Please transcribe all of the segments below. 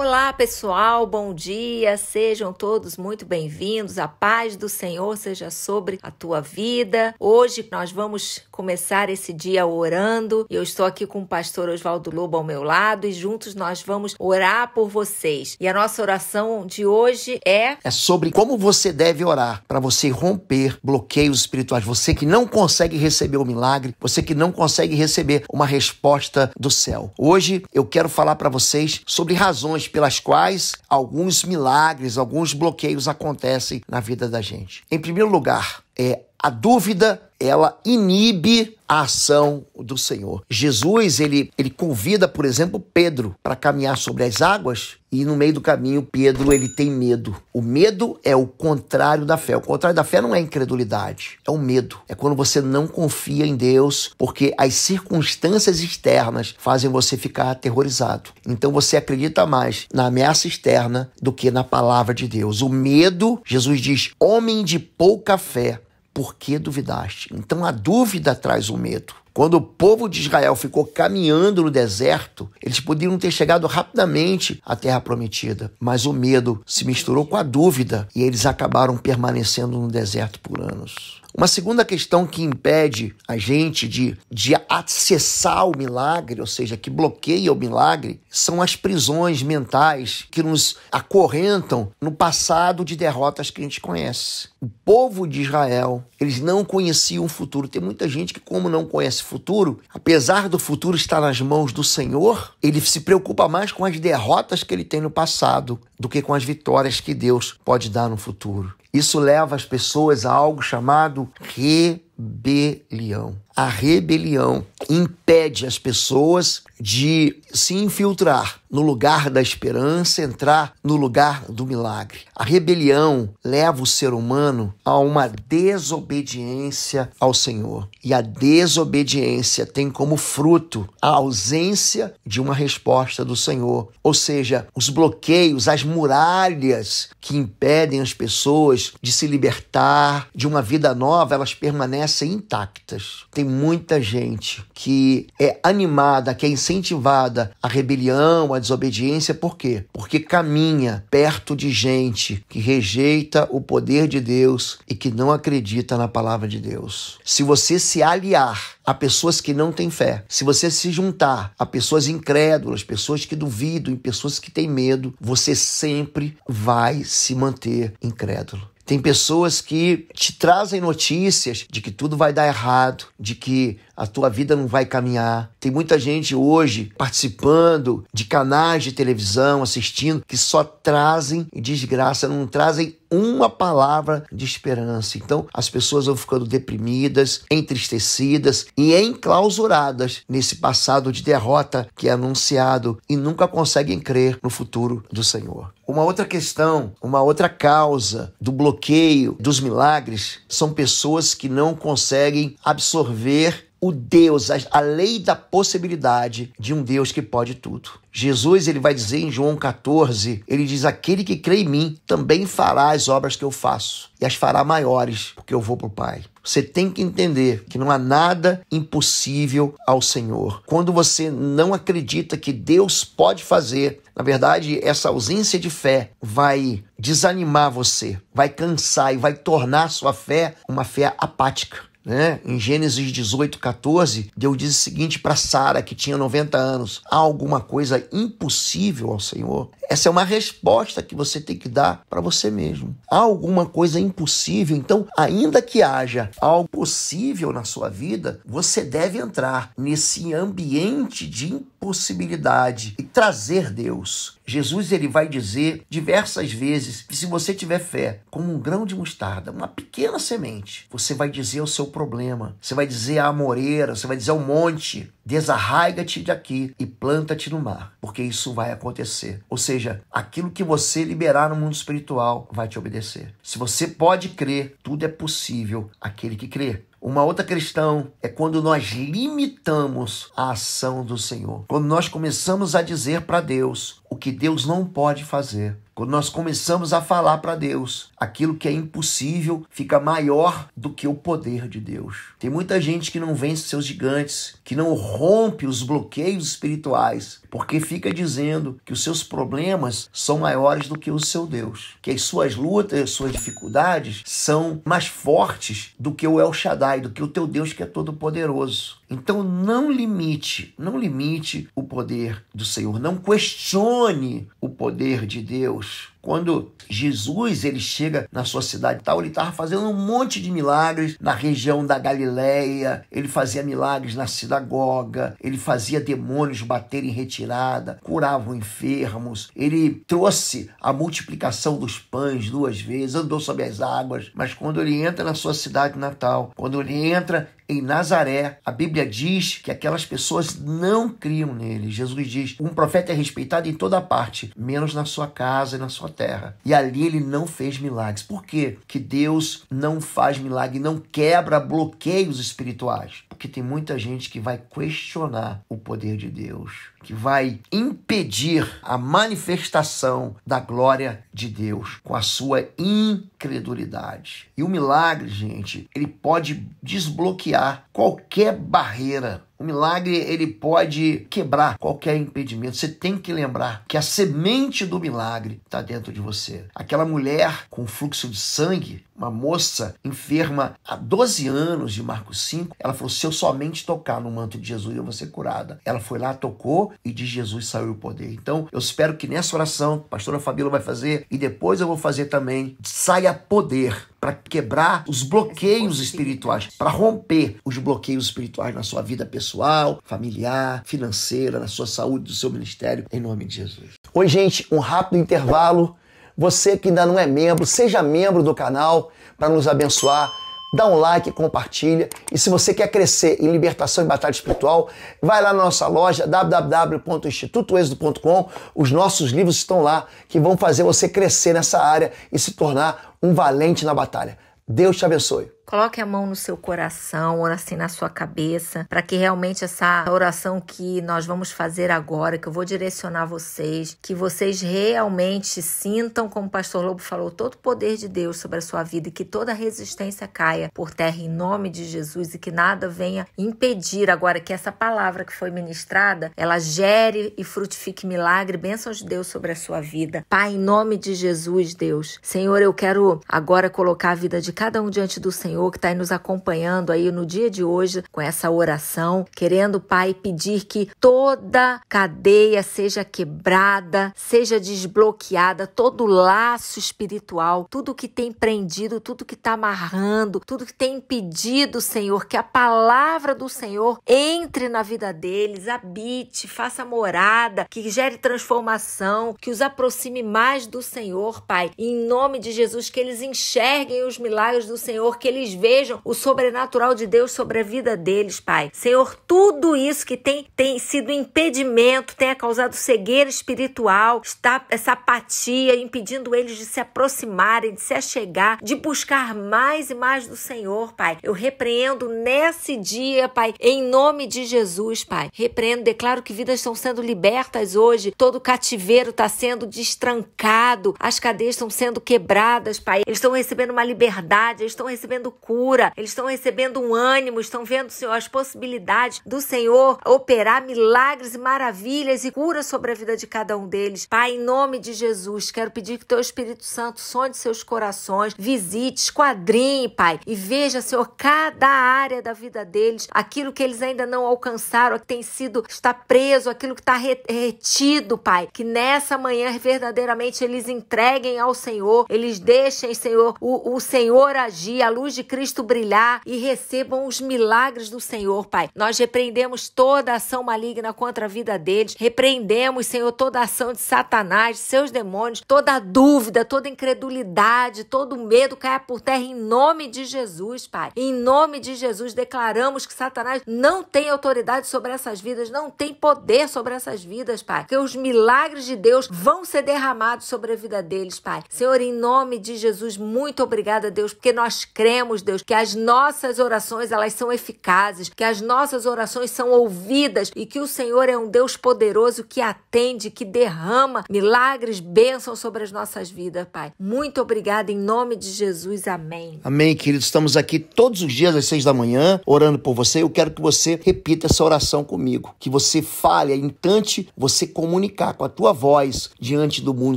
Olá, pessoal, bom dia, sejam todos muito bem-vindos. A paz do Senhor seja sobre a tua vida. Hoje nós vamos começar esse dia orando. Eu estou aqui com o pastor Oswaldo Lobo ao meu lado e juntos nós vamos orar por vocês. E a nossa oração de hoje é. É sobre como você deve orar para você romper bloqueios espirituais. Você que não consegue receber o milagre, você que não consegue receber uma resposta do céu. Hoje eu quero falar para vocês sobre razões pelas quais alguns milagres, alguns bloqueios acontecem na vida da gente. Em primeiro lugar, é a dúvida ela inibe a ação do Senhor. Jesus, ele, ele convida, por exemplo, Pedro para caminhar sobre as águas e no meio do caminho Pedro, ele tem medo. O medo é o contrário da fé. O contrário da fé não é incredulidade, é o medo. É quando você não confia em Deus porque as circunstâncias externas fazem você ficar aterrorizado. Então você acredita mais na ameaça externa do que na palavra de Deus. O medo, Jesus diz, homem de pouca fé, por que duvidaste? Então a dúvida traz o medo. Quando o povo de Israel ficou caminhando no deserto, eles poderiam ter chegado rapidamente à terra prometida, mas o medo se misturou com a dúvida e eles acabaram permanecendo no deserto por anos. Uma segunda questão que impede a gente de, de acessar o milagre, ou seja, que bloqueia o milagre, são as prisões mentais que nos acorrentam no passado de derrotas que a gente conhece. O povo de Israel, eles não conheciam o futuro. Tem muita gente que, como não conhece futuro, apesar do futuro estar nas mãos do Senhor, ele se preocupa mais com as derrotas que ele tem no passado do que com as vitórias que Deus pode dar no futuro. Isso leva as pessoas a algo chamado rebelião a rebelião impede as pessoas de se infiltrar no lugar da esperança, entrar no lugar do milagre. A rebelião leva o ser humano a uma desobediência ao Senhor. E a desobediência tem como fruto a ausência de uma resposta do Senhor, ou seja, os bloqueios, as muralhas que impedem as pessoas de se libertar de uma vida nova, elas permanecem intactas. Tem muita gente que é animada, que é incentivada à rebelião, à desobediência, por quê? Porque caminha perto de gente que rejeita o poder de Deus e que não acredita na palavra de Deus. Se você se aliar a pessoas que não têm fé, se você se juntar a pessoas incrédulas, pessoas que duvidam, e pessoas que têm medo, você sempre vai se manter incrédulo. Tem pessoas que te trazem notícias de que tudo vai dar errado, de que a tua vida não vai caminhar. Tem muita gente hoje participando de canais de televisão, assistindo, que só trazem desgraça, não trazem uma palavra de esperança. Então, as pessoas vão ficando deprimidas, entristecidas e enclausuradas nesse passado de derrota que é anunciado e nunca conseguem crer no futuro do Senhor. Uma outra questão, uma outra causa do bloqueio dos milagres são pessoas que não conseguem absorver o Deus, a, lei da possibilidade de um Deus que pode tudo. Jesus ele vai dizer em João 14, ele diz: "Aquele que crê em mim também fará as obras que eu faço, e as fará maiores, porque eu vou para o Pai". Você tem que entender que não há nada impossível ao Senhor. Quando você não acredita que Deus pode fazer, na verdade, essa ausência de fé vai desanimar você, vai cansar e vai tornar sua fé uma fé apática. Né? Em Gênesis 18, 14, Deus diz o seguinte para Sara, que tinha 90 anos: há alguma coisa impossível ao Senhor? Essa é uma resposta que você tem que dar para você mesmo. Há alguma coisa impossível? Então, ainda que haja algo possível na sua vida, você deve entrar nesse ambiente de possibilidade e trazer Deus. Jesus ele vai dizer diversas vezes que se você tiver fé, como um grão de mostarda, uma pequena semente, você vai dizer o seu problema, você vai dizer à moreira, você vai dizer ao monte, desarraiga-te daqui e planta-te no mar, porque isso vai acontecer. Ou seja, aquilo que você liberar no mundo espiritual vai te obedecer. Se você pode crer, tudo é possível aquele que crê. Uma outra questão é quando nós limitamos a ação do Senhor. Quando nós começamos a dizer para Deus o que Deus não pode fazer. Quando nós começamos a falar para Deus, aquilo que é impossível fica maior do que o poder de Deus. Tem muita gente que não vence seus gigantes, que não rompe os bloqueios espirituais, porque fica dizendo que os seus problemas são maiores do que o seu Deus, que as suas lutas, as suas dificuldades são mais fortes do que o El Shaddai, do que o teu Deus que é todo poderoso. Então não limite, não limite o poder do Senhor, não questione o poder de Deus quando Jesus ele chega na sua cidade tal, ele estava fazendo um monte de milagres na região da Galileia, ele fazia milagres na sinagoga, ele fazia demônios baterem retirada, curavam enfermos, ele trouxe a multiplicação dos pães duas vezes, andou sobre as águas, mas quando ele entra na sua cidade natal, quando ele entra em Nazaré. A Bíblia diz que aquelas pessoas não criam nele. Jesus diz: um profeta é respeitado em toda parte, menos na sua casa e na sua terra. E ali ele não fez milagres. Por quê? Que Deus não faz milagre, não quebra bloqueios espirituais. Porque tem muita gente que vai questionar o poder de Deus, que vai impedir a manifestação da glória de Deus com a sua incredulidade. E o milagre, gente, ele pode desbloquear olhar qualquer barreira. O milagre ele pode quebrar qualquer impedimento. Você tem que lembrar que a semente do milagre está dentro de você. Aquela mulher com fluxo de sangue, uma moça enferma há 12 anos de Marcos 5, ela falou: se eu somente tocar no manto de Jesus, eu vou ser curada. Ela foi lá, tocou e de Jesus saiu o poder. Então, eu espero que nessa oração, a pastora Fabíola vai fazer e depois eu vou fazer também, saia poder para quebrar os bloqueios espirituais, para romper os bloqueios bloqueios espirituais na sua vida pessoal, familiar, financeira, na sua saúde, do seu ministério, em nome de Jesus. Oi, gente, um rápido intervalo. Você que ainda não é membro, seja membro do canal para nos abençoar. Dá um like, compartilha. E se você quer crescer em libertação e batalha espiritual, vai lá na nossa loja www.institutoexodo.com. Os nossos livros estão lá que vão fazer você crescer nessa área e se tornar um valente na batalha. Deus te abençoe. Coloque a mão no seu coração, ora assim na sua cabeça, para que realmente essa oração que nós vamos fazer agora, que eu vou direcionar vocês, que vocês realmente sintam, como o pastor Lobo falou, todo o poder de Deus sobre a sua vida e que toda resistência caia por terra em nome de Jesus e que nada venha impedir agora que essa palavra que foi ministrada, ela gere e frutifique milagre, bênçãos de Deus sobre a sua vida. Pai, em nome de Jesus, Deus. Senhor, eu quero agora colocar a vida de cada um diante do Senhor Senhor que está nos acompanhando aí no dia de hoje com essa oração, querendo, Pai, pedir que toda cadeia seja quebrada, seja desbloqueada, todo laço espiritual, tudo que tem prendido, tudo que está amarrando, tudo que tem impedido, Senhor, que a palavra do Senhor entre na vida deles, habite, faça morada, que gere transformação, que os aproxime mais do Senhor, Pai. Em nome de Jesus, que eles enxerguem os milagres do Senhor, que eles eles vejam o sobrenatural de Deus sobre a vida deles, Pai. Senhor, tudo isso que tem, tem sido impedimento, tenha causado cegueira espiritual, está essa apatia impedindo eles de se aproximarem, de se achegar, de buscar mais e mais do Senhor, Pai. Eu repreendo nesse dia, Pai, em nome de Jesus, Pai. Repreendo, declaro que vidas estão sendo libertas hoje, todo cativeiro está sendo destrancado, as cadeias estão sendo quebradas, Pai. Eles estão recebendo uma liberdade, eles estão recebendo recebendo cura, eles estão recebendo um ânimo, estão vendo, Senhor, as possibilidades do Senhor operar milagres e maravilhas e cura sobre a vida de cada um deles. Pai, em nome de Jesus, quero pedir que teu Espírito Santo sonde seus corações, visite, esquadrinhe, Pai, e veja, Senhor, cada área da vida deles, aquilo que eles ainda não alcançaram, que tem sido, está preso, aquilo que está retido, Pai, que nessa manhã verdadeiramente eles entreguem ao Senhor, eles deixem, Senhor, o, o Senhor agir, a luz de Cristo brilhar e recebam os milagres do Senhor, Pai. Nós repreendemos toda ação maligna contra a vida deles, repreendemos, Senhor, toda ação de Satanás, seus demônios, toda dúvida, toda incredulidade, todo medo caia por terra em nome de Jesus, Pai. Em nome de Jesus, declaramos que Satanás não tem autoridade sobre essas vidas, não tem poder sobre essas vidas, Pai. Que os milagres de Deus vão ser derramados sobre a vida deles, Pai. Senhor, em nome de Jesus, muito obrigada, Deus, porque nós cremos Deus, que as nossas orações elas são eficazes, que as nossas orações são ouvidas e que o Senhor é um Deus poderoso que atende, que derrama milagres, bênçãos sobre as nossas vidas, Pai. Muito obrigada em nome de Jesus. Amém. Amém, querido. Estamos aqui todos os dias às seis da manhã orando por você. Eu quero que você repita essa oração comigo, que você fale, é intente você comunicar com a tua voz diante do mundo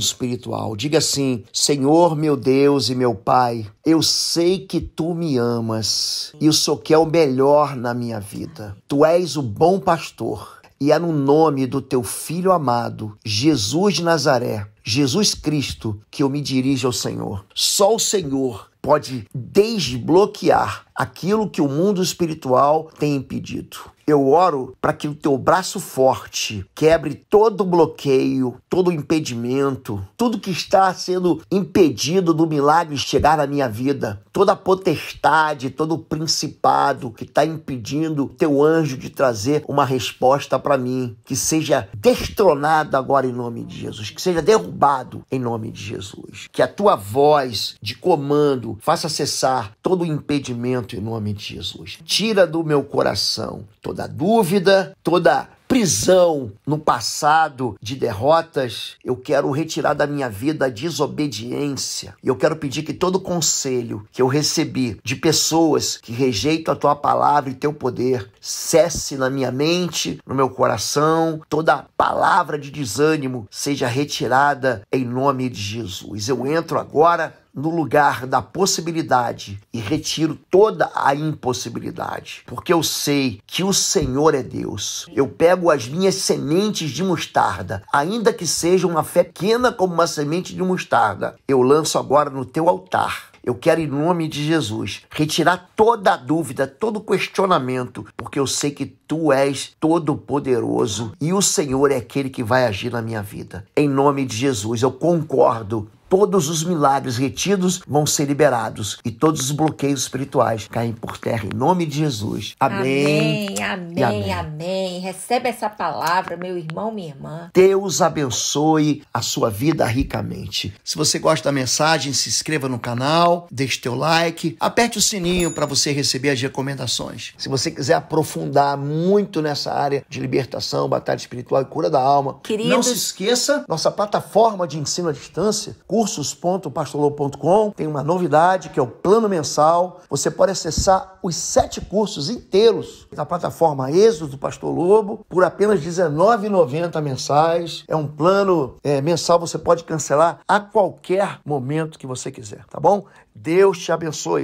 espiritual. Diga assim: Senhor, meu Deus e meu Pai, eu sei que tu tu me amas e o que quer o melhor na minha vida. Tu és o bom pastor e é no nome do teu filho amado, Jesus de Nazaré, Jesus Cristo, que eu me dirijo ao Senhor. Só o Senhor pode desbloquear aquilo que o mundo espiritual tem impedido. Eu oro para que o teu braço forte quebre todo bloqueio, todo impedimento, tudo que está sendo impedido do milagre chegar na minha vida, toda a potestade, todo o principado que está impedindo o teu anjo de trazer uma resposta para mim, que seja destronado agora em nome de Jesus, que seja derrubado em nome de Jesus, que a tua voz de comando faça cessar todo o impedimento em nome de Jesus. Tira do meu coração toda dúvida, toda prisão no passado de derrotas, eu quero retirar da minha vida a desobediência. E eu quero pedir que todo conselho que eu recebi de pessoas que rejeitam a tua palavra e teu poder cesse na minha mente, no meu coração, toda palavra de desânimo seja retirada em nome de Jesus. Eu entro agora no lugar da possibilidade e retiro toda a impossibilidade, porque eu sei que o Senhor é Deus. Eu pego as minhas sementes de mostarda, ainda que seja uma fé pequena como uma semente de mostarda, eu lanço agora no teu altar. Eu quero, em nome de Jesus, retirar toda a dúvida, todo questionamento, porque eu sei que tu és todo-poderoso e o Senhor é aquele que vai agir na minha vida. Em nome de Jesus, eu concordo todos os milagres retidos vão ser liberados e todos os bloqueios espirituais caem por terra em nome de Jesus. Amém. Amém, amém, amém. amém. Recebe essa palavra, meu irmão, minha irmã. Deus abençoe a sua vida ricamente. Se você gosta da mensagem, se inscreva no canal, deixe teu like, aperte o sininho para você receber as recomendações. Se você quiser aprofundar muito nessa área de libertação, batalha espiritual e cura da alma, Queridos, não se esqueça nossa plataforma de ensino à distância, curso cursos.pastorlou.com tem uma novidade que é o plano mensal. Você pode acessar os sete cursos inteiros da plataforma Êxodo do Pastor Lobo por apenas R$19,90 mensais. É um plano é, mensal, você pode cancelar a qualquer momento que você quiser, tá bom? Deus te abençoe.